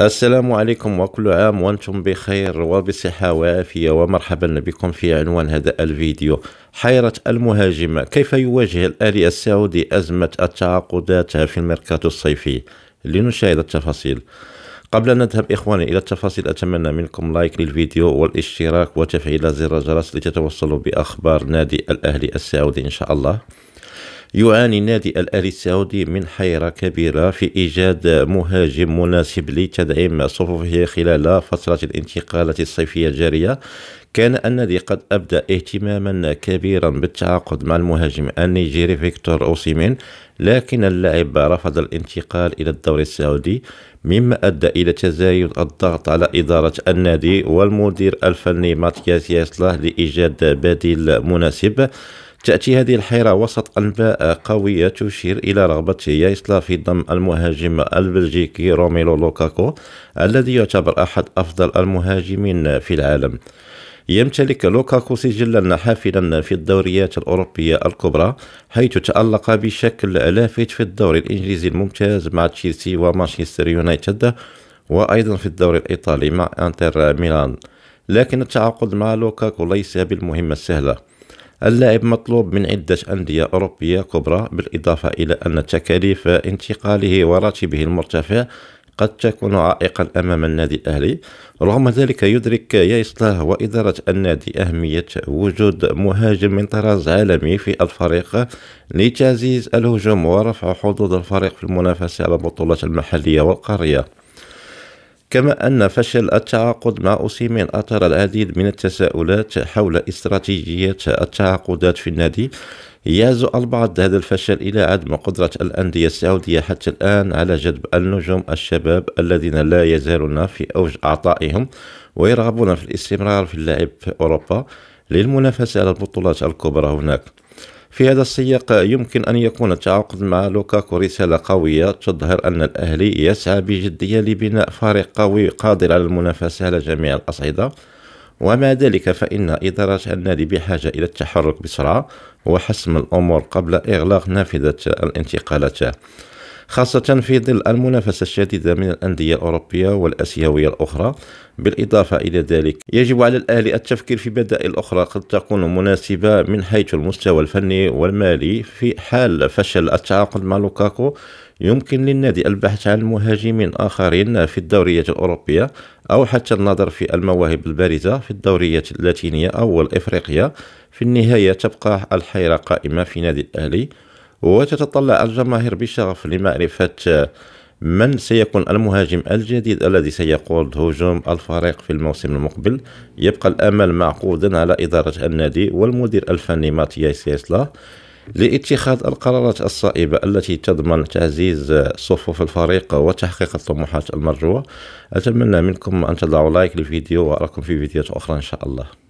السلام عليكم وكل عام وانتم بخير وبصحة وعافية ومرحبا بكم في عنوان هذا الفيديو حيرة المهاجم كيف يواجه الأهلي السعودي أزمة التعاقدات في الميركاتو الصيفي لنشاهد التفاصيل قبل أن نذهب إخواني إلى التفاصيل أتمنى منكم لايك للفيديو والاشتراك وتفعيل زر الجرس لتتوصلوا بأخبار نادي الأهلي السعودي إن شاء الله يعاني نادي الأهلي السعودي من حيرة كبيرة في إيجاد مهاجم مناسب لتدعيم صفوفه خلال فترة الانتقالات الصيفية الجارية كان النادي قد أبدى اهتماما كبيرا بالتعاقد مع المهاجم النيجيري فيكتور أوسيمين لكن اللاعب رفض الانتقال إلى الدوري السعودي مما أدى إلى تزايد الضغط على إدارة النادي والمدير الفني ماتياس ياسلاه لإيجاد بديل مناسب تأتي هذه الحيرة وسط أنباء قوية تشير إلى رغبة يايسلا في ضم المهاجم البلجيكي روميلو لوكاكو الذي يعتبر أحد أفضل المهاجمين في العالم يمتلك لوكاكو سجلا حافلا في الدوريات الأوروبية الكبرى حيث تألق بشكل لافت في الدوري الإنجليزي الممتاز مع تشيلسي ومانشستر يونايتد وأيضا في الدوري الإيطالي مع أنتر ميلان لكن التعاقد مع لوكاكو ليس بالمهمة السهلة اللاعب مطلوب من عدة أندية أوروبية كبرى بالإضافة إلى أن تكاليف انتقاله وراتبه المرتفع قد تكون عائقا أمام النادي الأهلي رغم ذلك يدرك يايسلاه وإدارة النادي أهمية وجود مهاجم من طراز عالمي في الفريق لتعزيز الهجوم ورفع حظوظ الفريق في المنافسة على البطولات المحلية والقارية كما أن فشل التعاقد مع أوسيمين أثار العديد من التساؤلات حول استراتيجية التعاقدات في النادي يعزو البعض هذا الفشل إلى عدم قدرة الأندية السعودية حتى الآن على جذب النجوم الشباب الذين لا يزالون في أوج أعطائهم ويرغبون في الاستمرار في اللعب في أوروبا للمنافسة على البطولات الكبرى هناك في هذا السياق يمكن أن يكون التعاقد مع لوكاكو رسالة قوية تظهر أن الأهلي يسعى بجدية لبناء فريق قوي قادر على المنافسة على جميع الأصعدة ومع ذلك فإن إدارة النادي بحاجة إلى التحرك بسرعة وحسم الأمور قبل إغلاق نافذة الانتقالات خاصة في ظل المنافسة الشديدة من الأندية الأوروبية والآسيوية الأخرى بالإضافة إلى ذلك يجب على الأهلي التفكير في بدائل أخرى قد تكون مناسبة من حيث المستوى الفني والمالي في حال فشل التعاقد مع لوكاكو يمكن للنادي البحث عن مهاجمين آخرين في الدوريات الأوروبية أو حتى النظر في المواهب البارزة في الدوريات اللاتينية أو الإفريقية في النهاية تبقى الحيرة قائمة في نادي الأهلي وتتطلع الجماهير بشغف لمعرفة من سيكون المهاجم الجديد الذي سيقود هجوم الفريق في الموسم المقبل يبقى الأمل معقودا على إدارة النادي والمدير الفني ماتيا سيسلا لاتخاذ القرارات الصائبة التي تضمن تعزيز صفوف الفريق وتحقيق الطموحات المرجوة أتمنى منكم أن تضعوا لايك للفيديو وأراكم في فيديوهات أخرى إن شاء الله